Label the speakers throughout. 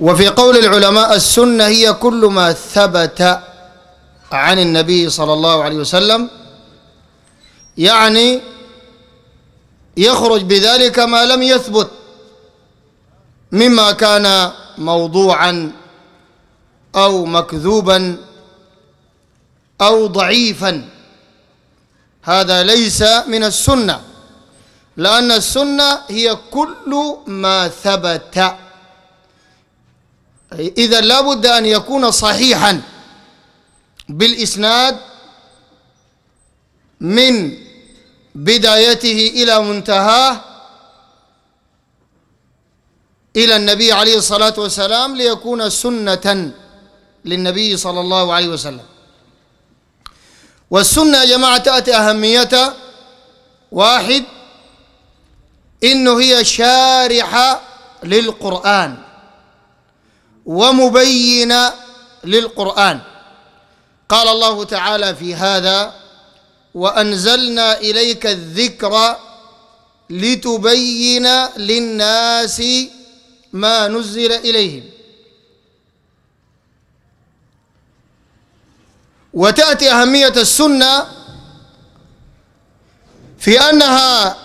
Speaker 1: وفي قول العلماء السنة هي كل ما ثبت عن النبي صلى الله عليه وسلم يعني يخرج بذلك ما لم يثبت مما كان موضوعا أو مكذوبا أو ضعيفا هذا ليس من السنة لأن السنة هي كل ما ثبت إذا لابد أن يكون صحيحا بالإسناد من بدايته إلى منتهاه إلى النبي عليه الصلاة والسلام ليكون سنة للنبي صلى الله عليه وسلم والسنة يا جماعة تأتي أهميتها واحد إنه هي شارحة للقرآن ومبين للقرآن قال الله تعالى في هذا وأنزلنا إليك الذكر لتبين للناس ما نزل إليهم وتأتي أهمية السنة في أنها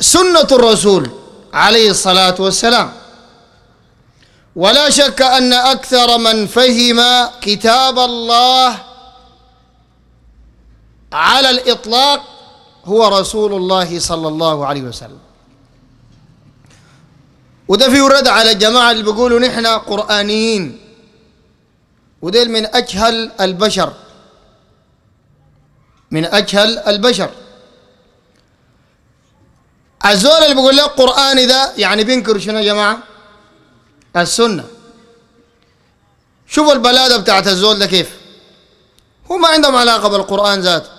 Speaker 1: سنة الرسول عليه الصلاة والسلام ولا شك أن أكثر من فهم كتاب الله على الإطلاق هو رسول الله صلى الله عليه وسلم وده في رد على الجماعة اللي بيقولوا نحن قرآنيين وديل من أجهل البشر من أجهل البشر الزول اللي بيقول لك قرآني ده يعني بينكر شنو يا جماعه السنة شوف البلادة بتاعت الزول ده كيف هو ما عندهم علاقة بالقرآن ذاته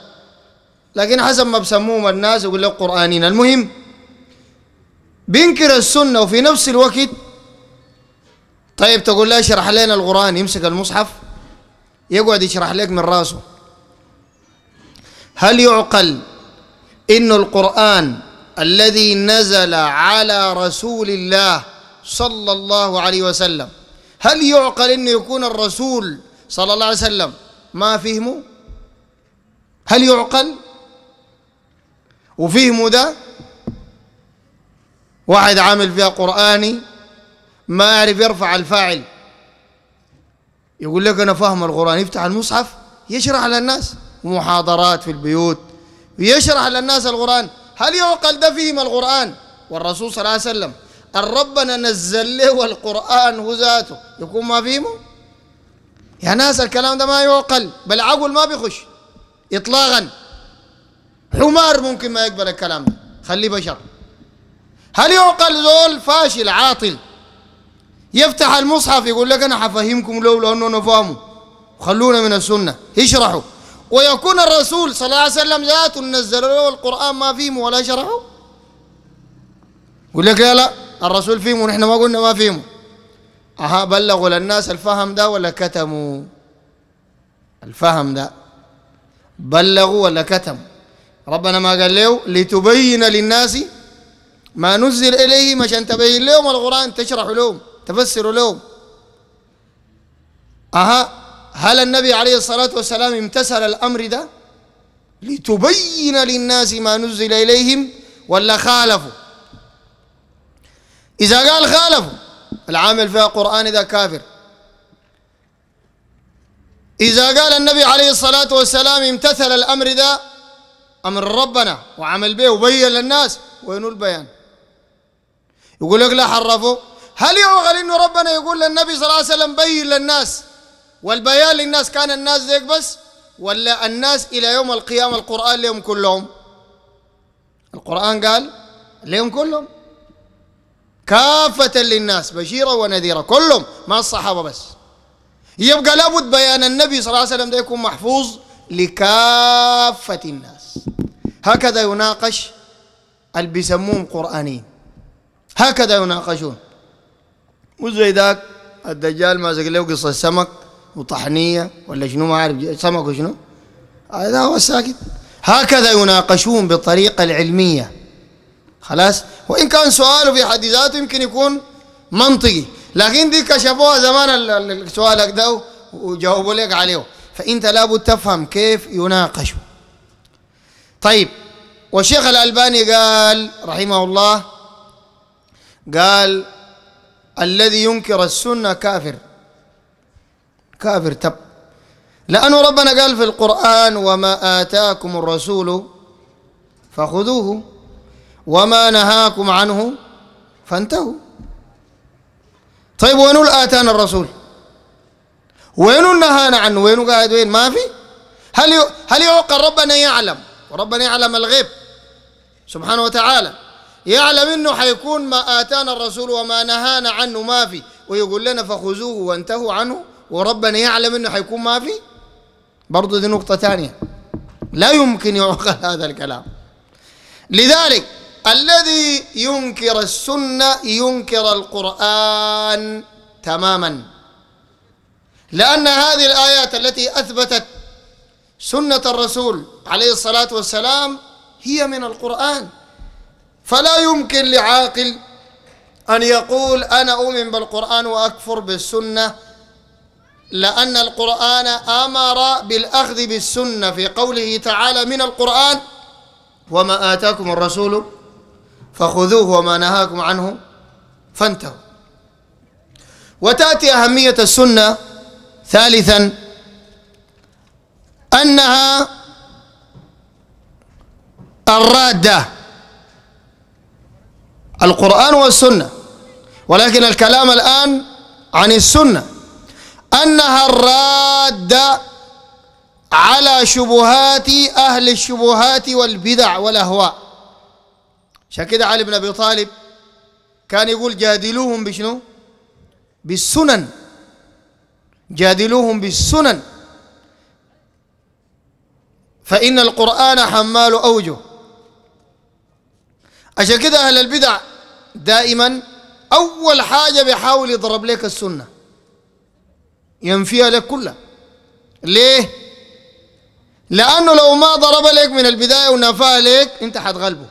Speaker 1: لكن حسب ما بسموهم الناس يقول لك قرآنين المهم بينكر السنة وفي نفس الوقت طيب تقول له اشرح لنا القرآن يمسك المصحف يقعد يشرح لك من راسه هل يعقل إن القرآن الذي نزل على رسول الله صلى الله عليه وسلم هل يعقل أن يكون الرسول صلى الله عليه وسلم ما فهمه هل يعقل وفهمه ده واحد عامل فيها قرآني ما يعرف يرفع الفاعل يقول لك أنا فاهم القرآن يفتح المصحف يشرح للناس محاضرات في البيوت يشرح للناس القرآن هل يعقل ده فهم القرآن والرسول صلى الله عليه وسلم ربنا نزل له القرآن وذاته يكون ما فيمه يا ناس الكلام ده ما يعقل بل عقل ما بيخش إطلاقا حمار ممكن ما يقبل الكلام ده خليه بشر هل يعقل زول فاشل عاطل يفتح المصحف يقول لك أنا حفهمكم لو لأنه نفهمه خلونا من السنة اشرحوا ويكون الرسول صلى الله عليه وسلم ذاته نزل له القرآن ما فيمه ولا شرحه يقول لك لا لا الرسول فيهم ونحن ما قلنا ما فيهم أها بلغوا للناس الفهم ده ولا كتموا الفهم ده بلغوا ولا كتموا ربنا ما قال له لتبين للناس ما نزل إليهم عشان تبين لهم القرآن تشرح لهم تفسر لهم أها هل النبي عليه الصلاة والسلام امتثل الأمر ده لتبين للناس ما نزل إليهم ولا خالفوا إذا قال خالفوا العامل فيها قرآن إذا كافر إذا قال النبي عليه الصلاة والسلام امتثل الأمر ذا أمر ربنا وعمل به وبين للناس وين البيان يقول لك لا حرفوا هل يعقل إنه ربنا يقول للنبي صلى الله عليه وسلم بين للناس والبيان للناس كان الناس ذيك بس ولا الناس إلى يوم القيامة القرآن لهم كلهم القرآن قال لهم كلهم كافة للناس بشيرا ونذيرا كلهم ما الصحابة بس يبقى لابد بيان النبي صلى الله عليه وسلم ده يكون محفوظ لكافة الناس هكذا يناقش اللي بيسموهم قرآنيين هكذا يناقشون مو زي ذاك الدجال ماسك له قصة سمك وطحنية ولا شنو ما عارف سمك وشنو هذا هو الساكت هكذا يناقشون بالطريقة العلمية خلاص وإن كان سؤاله في حد ذاته يمكن يكون منطقي لكن دي كشفوها زمان سؤالك ده وجاوبوا لك عليه فأنت لابد تفهم كيف يناقش طيب والشيخ الألباني قال رحمه الله قال الذي ينكر السنة كافر كافر تب لأنه ربنا قال في القرآن وما آتاكم الرسول فخذوه وما نهاكم عنه فانتهوا طيب وين آتانا الرسول وين نهانا عنه وين قاعد وين ما في هل هل يعقل ربنا يعلم وربنا يعلم الغيب سبحانه وتعالى يعلم انه حيكون ما اتانا الرسول وما نهانا عنه ما في ويقول لنا فخذوه وانتهوا عنه وربنا يعلم انه حيكون ما في برضه دي نقطه ثانيه لا يمكن يعقل هذا الكلام لذلك الذي ينكر السنة ينكر القرآن تماما لأن هذه الآيات التي أثبتت سنة الرسول عليه الصلاة والسلام هي من القرآن فلا يمكن لعاقل أن يقول أنا أؤمن بالقرآن وأكفر بالسنة لأن القرآن أمر بالأخذ بالسنة في قوله تعالى من القرآن وما آتاكم الرسول فخذوه وما نهاكم عنه فانتهوا وتأتي أهمية السنة ثالثا أنها الرادة القرآن والسنة ولكن الكلام الآن عن السنة أنها الرادة على شبهات أهل الشبهات والبدع والأهواء عشان كده علي بن ابي طالب كان يقول جادلوهم بشنو؟ بالسنن جادلوهم بالسنن فإن القرآن حمال أوجه عشان كده أهل البدع دائما أول حاجة بيحاول يضرب لك السنة ينفيها لك كلها ليه؟ لأنه لو ما ضرب لك من البداية ونفاها لك أنت حتغلبه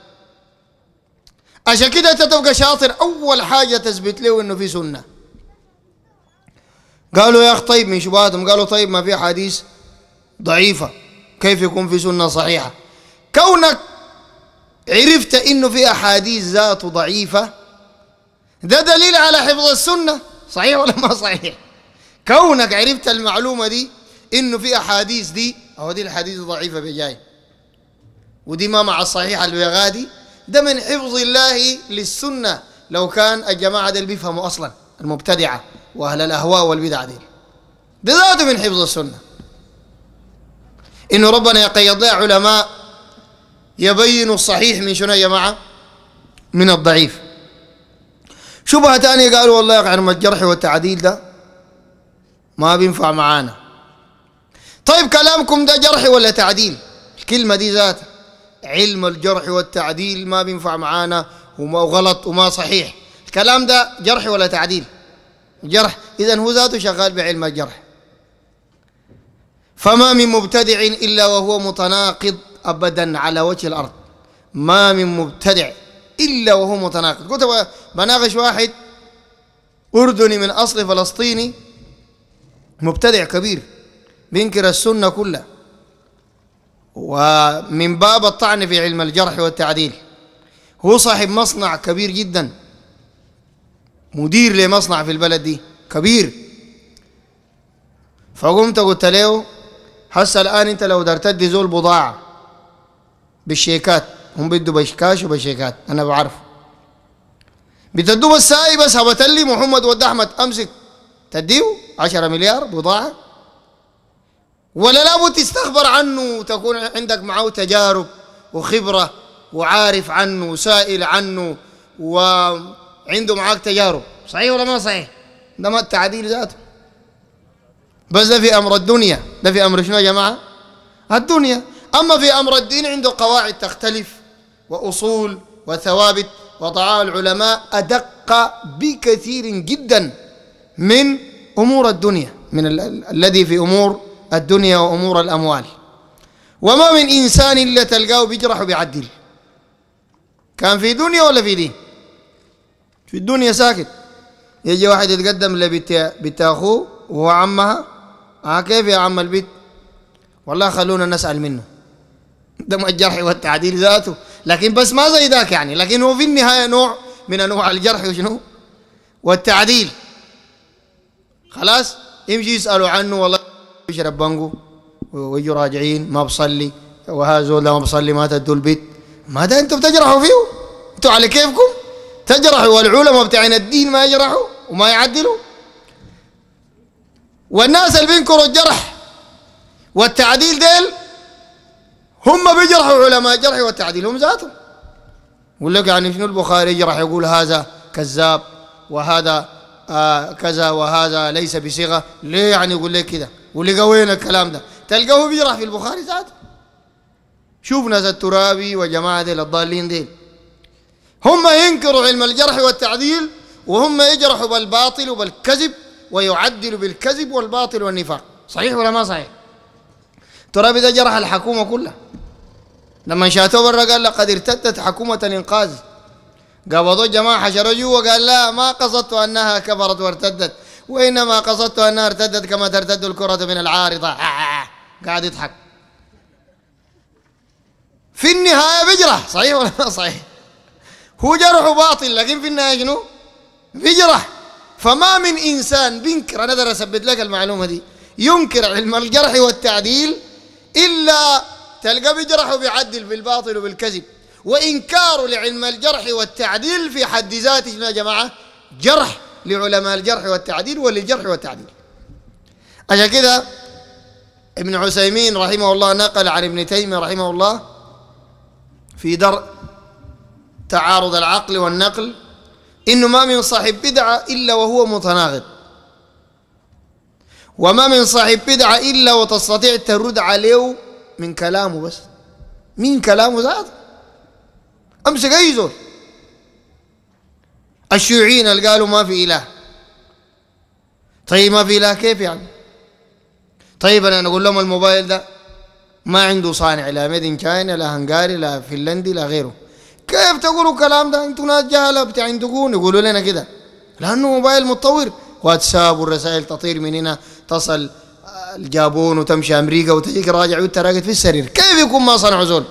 Speaker 1: عشان كده انت تبقى شاطر اول حاجه تثبت له انه في سنه قالوا يا اخ طيب من شبهاتهم قالوا طيب ما في حديث ضعيفه كيف يكون في سنه صحيحه كونك عرفت انه في احاديث ذاته ضعيفه ده دليل على حفظ السنه صحيح ولا ما صحيح كونك عرفت المعلومه دي انه في احاديث دي او دي الحديث ضعيفه بجاي ودي ما مع الصحيحه اللي غادي ده من حفظ الله للسنة لو كان الجماعة دي بيفهموا أصلا المبتدعة وأهل الأهواء والبدع دي ده ذاته من حفظ السنة إنه ربنا يقيض لها علماء يبين الصحيح من شنو يا جماعة من الضعيف شبهة ثانية قالوا والله يقع الجرح والتعديل ده ما بينفع معانا طيب كلامكم ده جرح ولا تعديل الكلمة دي ذاتها علم الجرح والتعديل ما بينفع معانا وما غلط وما صحيح الكلام ده جرح ولا تعديل جرح إذا هو ذاته شغال بعلم الجرح فما من مبتدع إلا وهو متناقض أبدا على وجه الأرض ما من مبتدع إلا وهو متناقض قلت بناقش واحد أردني من أصل فلسطيني مبتدع كبير بينكر السنة كلها ومن باب الطعن في علم الجرح والتعديل هو صاحب مصنع كبير جدا مدير لمصنع في البلد دي كبير فقمت قلت له هسه الان انت لو قدرت تدي زول بضاعه بالشيكات هم بده بشكاش وبشيكات انا بعرف بتدوه بس هاي بس هبتلي محمد ود احمد امسك تديه 10 مليار بضاعه ولا لابد تستخبر عنه وتكون عندك معه تجارب وخبرة وعارف عنه وسائل عنه وعنده معاك تجارب صحيح ولا ما صحيح ده ما التعديل ذاته بس ده في أمر الدنيا ده في أمر شنو يا جماعة الدنيا أما في أمر الدين عنده قواعد تختلف وأصول وثوابت وضعها العلماء أدق بكثير جدا من أمور الدنيا من الذي في أمور الدنيا وأمور الأموال وما من إنسان إلا تلقاه بيجرح وبيعدل كان في دنيا ولا في دين في الدنيا ساكت يجي واحد يتقدم بيت أخوه وهو عمها آه كيف يا عم البيت والله خلونا نسأل منه ده الجرح والتعديل ذاته لكن بس ما زي ذاك يعني لكن هو في النهاية نوع من أنواع الجرح وشنو والتعديل خلاص يمشي يسألوا عنه والله بيشرب بانجو ويجوا راجعين ما بصلي وهذول ما بصلي ما تدوا البيت ما ده انتم بتجرحوا فيه انتم على كيفكم تجرحوا والعلماء بتاعين الدين ما يجرحوا وما يعدلوا والناس اللي بينكروا الجرح والتعديل ديل هم بيجرحوا علماء الجرح والتعديل هم ذاتهم يقول لك يعني شنو البخاري يجرح يقول هذا كذاب وهذا آه كذا وهذا ليس بصيغه ليه يعني يقول لك كذا؟ ولقى وين الكلام ده تلقاه بيجرح في البخاري ذاته شوف ناس الترابي وجماعة ديل الضالين ديل هم ينكروا علم الجرح والتعديل وهم يجرحوا بالباطل وبالكذب ويعدلوا بالكذب والباطل والنفاق صحيح ولا ما صحيح الترابي ده جرح الحكومة كلها لما شاتوه برا قال لقد ارتدت حكومة الإنقاذ قبضوا جماعة حشروا جوا وقال لا ما قصدت أنها كبرت وارتدت وإنما قصدت أنها ارتدت كما ترتد الكرة من العارضة قاعد يضحك في النهاية بيجرح صحيح ولا صحيح هو جرح باطل لكن في النهاية شنو بيجرح فما من إنسان بينكر أنا أقدر أثبت لك المعلومة دي ينكر علم الجرح والتعديل إلا تلقى بيجرح وبيعدل بالباطل وبالكذب وإنكار لعلم الجرح والتعديل في حد ذاته يا جماعة جرح لعلماء الجرح والتعديل وللجرح والتعديل عشان كذا ابن عثيمين رحمه الله نقل عن ابن تيمية رحمه الله في درء تعارض العقل والنقل إنه ما من صاحب بدعة إلا وهو متناقض وما من صاحب بدعة إلا وتستطيع ترد عليه من كلامه بس من كلامه ذاته أمسك أي زول الشيوعيين اللي قالوا ما في إله طيب ما في إله كيف يعني طيب أنا أقول لهم الموبايل ده ما عنده صانع لا ميد ان تشاينا لا هنغاري لا فنلندي لا غيره كيف تقولوا الكلام ده انتوا ناس جهله بتعندقون يقولوا لنا كده لانه موبايل متطور واتساب والرسائل تطير من هنا تصل آه، الجابون وتمشي امريكا وتجيك راجع وانت راقد في السرير كيف يكون ما صنعوا زول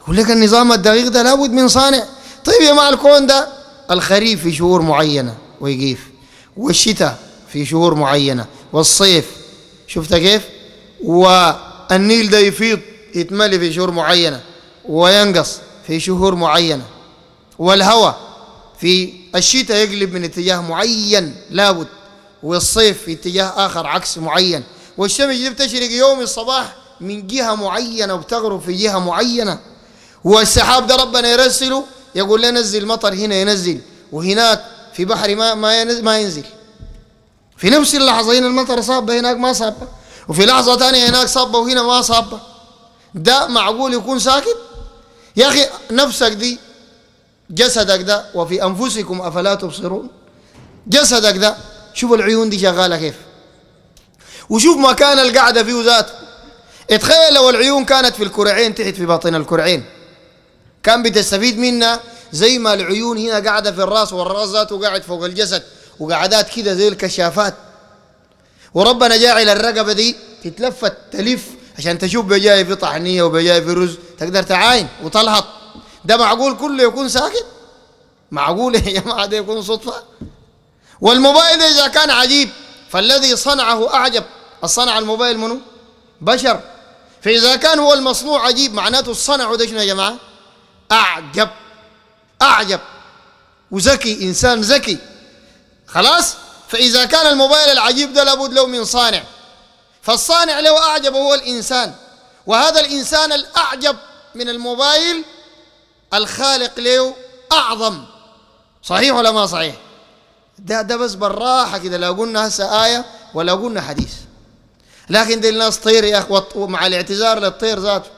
Speaker 1: يقول لك النظام الدقيق ده لابد من صانع طيب يا مع الكون ده الخريف في شهور معينة ويقيف والشتاء في شهور معينة والصيف شفت كيف والنيل ده يفيض يتملي في شهور معينة وينقص في شهور معينة والهواء في الشتاء يقلب من اتجاه معين لابد والصيف في اتجاه آخر عكس معين والشمس دي بتشرق يوم الصباح من جهة معينة وبتغرب في جهة معينة والسحاب ده ربنا يرسله يقول لا نزل مطر هنا ينزل وهناك في بحر ما ما ينزل, ما ينزل في نفس اللحظة هنا المطر صابة هناك ما صابة وفي لحظة ثانية هناك صابة وهنا ما صابة ده معقول يكون ساكت يا أخي نفسك دي جسدك ده وفي أنفسكم أفلا تبصرون جسدك ده شوف العيون دي شغالة كيف وشوف مكان القعدة فيه ذاته اتخيل لو العيون كانت في الكرعين تحت في باطن الكرعين كان بتستفيد منها زي ما العيون هنا قاعدة في الراس والراس ذاته قاعد فوق الجسد وقعدات كده زي الكشافات وربنا جاعل الرقبة دي تتلفت تلف عشان تشوف بجاي في طحنية وبجاي في رز تقدر تعاين وتلهط ده معقول كله يكون ساكت معقول يا جماعة ده يكون صدفة والموبايل إذا كان عجيب فالذي صنعه أعجب الصنع الموبايل منو بشر فإذا كان هو المصنوع عجيب معناته الصنع ده شنو يا جماعة أعجب أعجب وذكي إنسان ذكي خلاص فإذا كان الموبايل العجيب ده لابد له من صانع فالصانع له أعجب هو الإنسان وهذا الإنسان الأعجب من الموبايل الخالق له أعظم صحيح ولا ما صحيح ده ده بس بالراحة كده لا قلنا هسه آية ولا قلنا حديث لكن دي الناس طير يا أخوة مع الاعتذار للطير ذاته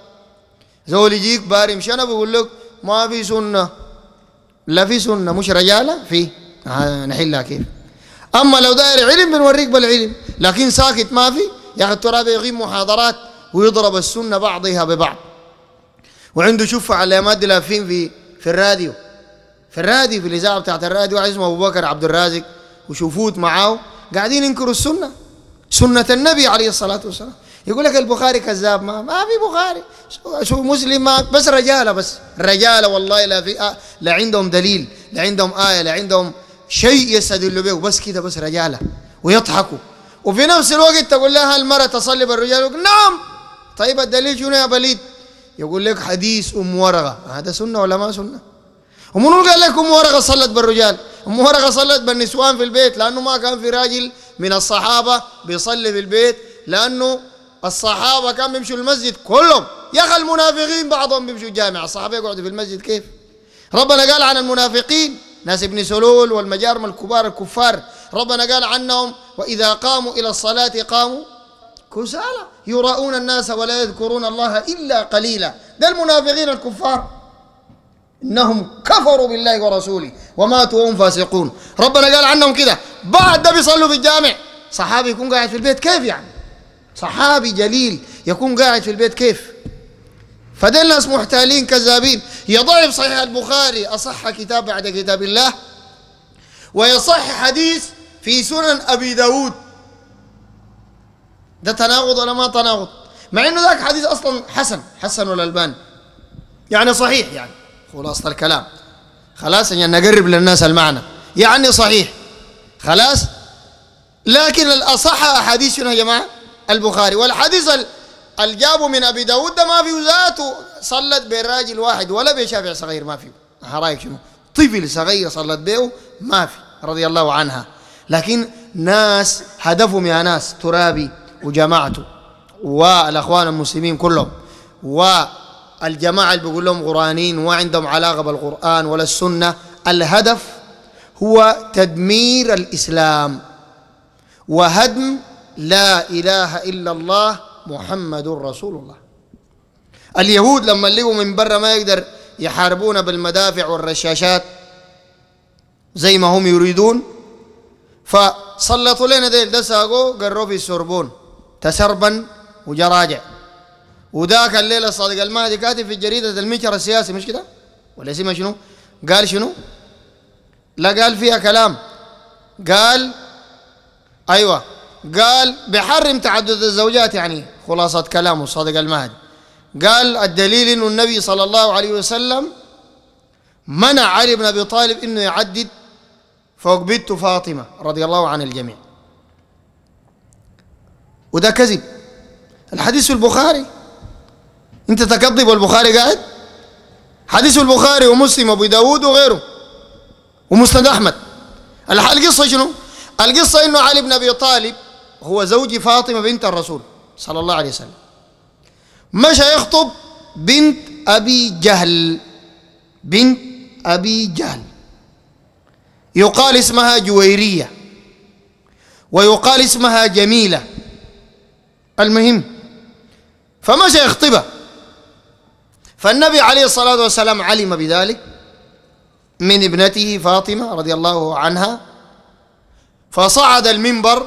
Speaker 1: زول يجيك بارم شنب يقول لك ما في سنة لا في سنة مش رجالة في آه نحلها كيف أما لو داير علم بنوريك بالعلم لكن ساكت ما في يا أخي التراب يقيم محاضرات ويضرب السنة بعضها ببعض وعنده شوف على مادة لافين في في الراديو في الراديو في الإذاعة بتاعت الراديو واحد اسمه أبو بكر عبد الرازق وشوفوت معاه قاعدين ينكروا السنة سنة النبي عليه الصلاة والسلام يقول لك البخاري كذاب ما ما في بخاري شو, شو مسلم ما بس رجاله بس رجاله والله لا في آه لا عندهم دليل لا عندهم آية لا عندهم شيء يستدلوا به بس كده بس رجاله ويضحكوا وفي نفس الوقت تقول لها المرأة تصلي بالرجال يقول نعم طيب الدليل شنو يا بليد يقول لك حديث أم ورقة هذا سنة ولا ما سنة ومنو قال لك أم ورقة صلت بالرجال أم ورقة صلت بالنسوان في البيت لأنه ما كان في راجل من الصحابة بيصلي في البيت لأنه الصحابة كان بيمشوا المسجد كلهم يا أخي المنافقين بعضهم بيمشوا الجامعة الصحابة يقعدوا في المسجد كيف ربنا قال عن المنافقين ناس ابن سلول والمجارم الكبار الكفار ربنا قال عنهم وإذا قاموا إلى الصلاة قاموا كسالى يراؤون الناس ولا يذكرون الله إلا قليلا ده المنافقين الكفار إنهم كفروا بالله ورسوله وماتوا وهم فاسقون ربنا قال عنهم كده بعد ده بيصلوا في الجامع صحابي يكون قاعد في البيت كيف يعني صحابي جليل يكون قاعد في البيت كيف فده الناس محتالين كذابين يضعف صحيح البخاري أصح كتاب بعد كتاب الله ويصح حديث في سنن أبي داود ده تناقض ولا ما تناقض مع انه ذاك حديث اصلا حسن حسن الالباني يعني صحيح يعني خلاصة الكلام خلاص يعني نقرب للناس المعنى يعني صحيح خلاص لكن الاصح حديثنا يا جماعه البخاري والحديث الجاب من أبي داود ما فيه ذاته صلت بالراجل واحد ولا بشافع صغير ما فيه رايك شنو طفل صغير صلت به ما في رضي الله عنها لكن ناس هدفهم يا ناس ترابي وجماعته والأخوان المسلمين كلهم والجماعة اللي بيقول لهم قرآنين وعندهم علاقة بالقرآن ولا السنة الهدف هو تدمير الإسلام وهدم لا إله إلا الله محمد رسول الله اليهود لما لقوا من برا ما يقدر يحاربونا بالمدافع والرشاشات زي ما هم يريدون فسلطوا لنا ديل ده قروا في السربون تسربا وجراجع وذاك الليله الصادق المهدي كاتب في جريده المجر السياسي مش كده؟ ولا اسمها شنو؟ قال شنو؟ لا قال فيها كلام قال ايوه قال بحرم تعدد الزوجات يعني خلاصة كلامه صادق المهد قال الدليل أن النبي صلى الله عليه وسلم منع علي بن أبي طالب أنه يعدد فوق بنت فاطمة رضي الله عن الجميع وده كذب الحديث البخاري انت تكذب والبخاري قاعد حديث البخاري ومسلم وابو داود وغيره ومسند احمد القصه شنو القصه انه علي بن ابي طالب هو زوج فاطمة بنت الرسول صلى الله عليه وسلم مشى يخطب بنت أبي جهل بنت أبي جهل يقال اسمها جويرية ويقال اسمها جميلة المهم فمشى يخطبها فالنبي عليه الصلاة والسلام علم بذلك من ابنته فاطمة رضي الله عنها فصعد المنبر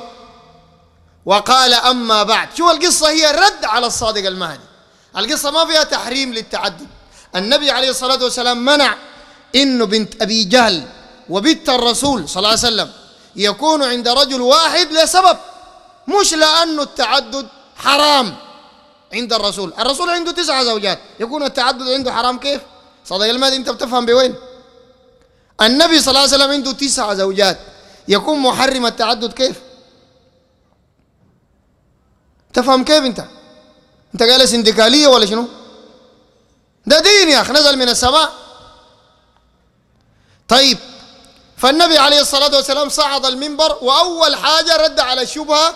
Speaker 1: وقال أما بعد شو القصة هي رد على الصادق المهدي القصة ما فيها تحريم للتعدد النبي عليه الصلاة والسلام منع إنه بنت أبي جهل وبنت الرسول صلى الله عليه وسلم يكون عند رجل واحد لسبب مش لأنه التعدد حرام عند الرسول الرسول عنده تسعة زوجات يكون التعدد عنده حرام كيف صديق المهدي انت بتفهم بوين النبي صلى الله عليه وسلم عنده تسعة زوجات يكون محرم التعدد كيف تفهم كيف انت انت قايل سندكاليه ولا شنو ده دين يا اخي نزل من السماء طيب فالنبي عليه الصلاه والسلام صعد المنبر واول حاجه رد على الشبهه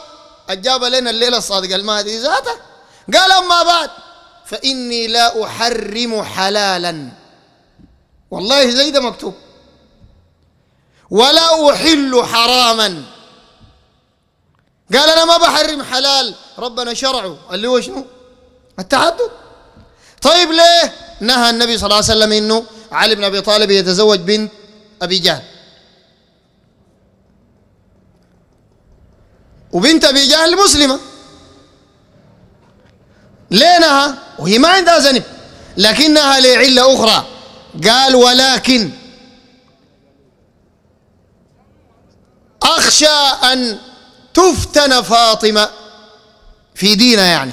Speaker 1: اجاب لنا الليله الصادقه المهدي ذاته قال اما بعد فاني لا احرم حلالا والله زي ده مكتوب ولا احل حراما قال انا ما بحرم حلال ربنا شرعه اللي هو شنو التعدد طيب ليه نهى النبي صلى الله عليه وسلم انه علي بن ابي طالب يتزوج بنت ابي جهل وبنت ابي جهل مسلمه ليه نهى وهي ما عندها ذنب لكنها لعله اخرى قال ولكن اخشى ان تفتن فاطمه في دينا يعني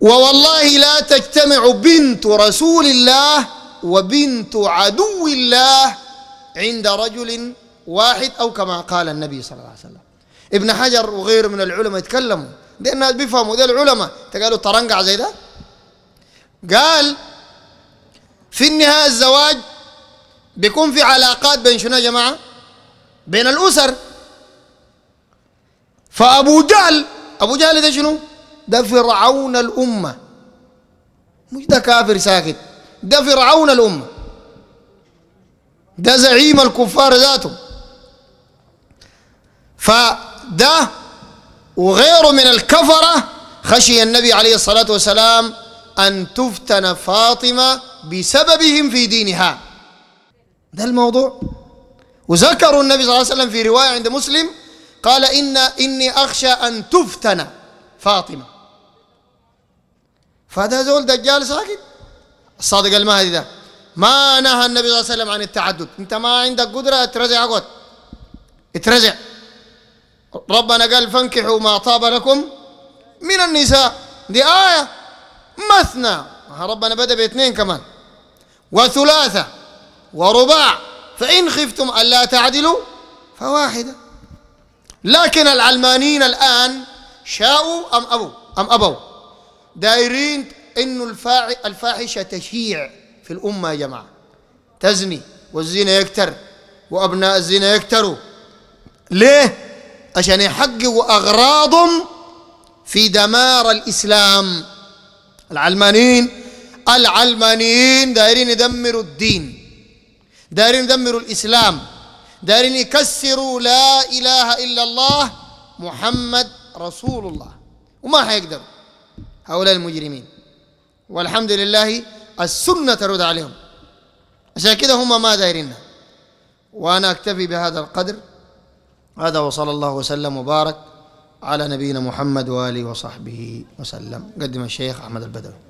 Speaker 1: ووالله لا تجتمع بنت رسول الله وبنت عدو الله عند رجل واحد او كما قال النبي صلى الله عليه وسلم ابن حجر وغيره من العلماء يتكلموا دي الناس بيفهموا دي العلماء تقالوا ترنقع زي ده قال في النهايه الزواج بيكون في علاقات بين شنو يا جماعه بين الاسر فأبو جهل أبو جهل ده شنو؟ ده فرعون الأمة مش ده كافر ساكت ده فرعون الأمة ده زعيم الكفار ذاته فده وغيره من الكفرة خشي النبي عليه الصلاة والسلام أن تفتن فاطمة بسببهم في دينها ده الموضوع وذكروا النبي صلى الله عليه وسلم في رواية عند مسلم قال إن إني أخشى أن تفتن فاطمة فهذا زول دجال ساكت الصادق المهدي ده ما نهى النبي صلى الله عليه وسلم عن التعدد انت ما عندك قدرة اترزع اقعد اترزع ربنا قال فانكحوا ما طاب لكم من النساء دي آية مثنى ربنا بدأ باثنين كمان وثلاثة ورباع فإن خفتم ألا تعدلوا فواحدة لكن العلمانيين الآن شاءوا أم أبوا أم أبوا دايرين إنه الفاحشة تشيع في الأمة يا جماعة تزني والزنا يكتر وأبناء الزنا يكتروا ليه؟ عشان يحققوا أغراضهم في دمار الإسلام العلمانيين العلمانيين دايرين يدمروا الدين دايرين يدمروا الإسلام دارين يكسروا لا إله إلا الله محمد رسول الله وما حيقدروا هؤلاء المجرمين والحمد لله السنة ترد عليهم عشان كده هم ما دايرينها وأنا أكتفي بهذا القدر هذا وصلى الله وسلم وبارك على نبينا محمد وآله وصحبه وسلم قدم الشيخ أحمد البدوي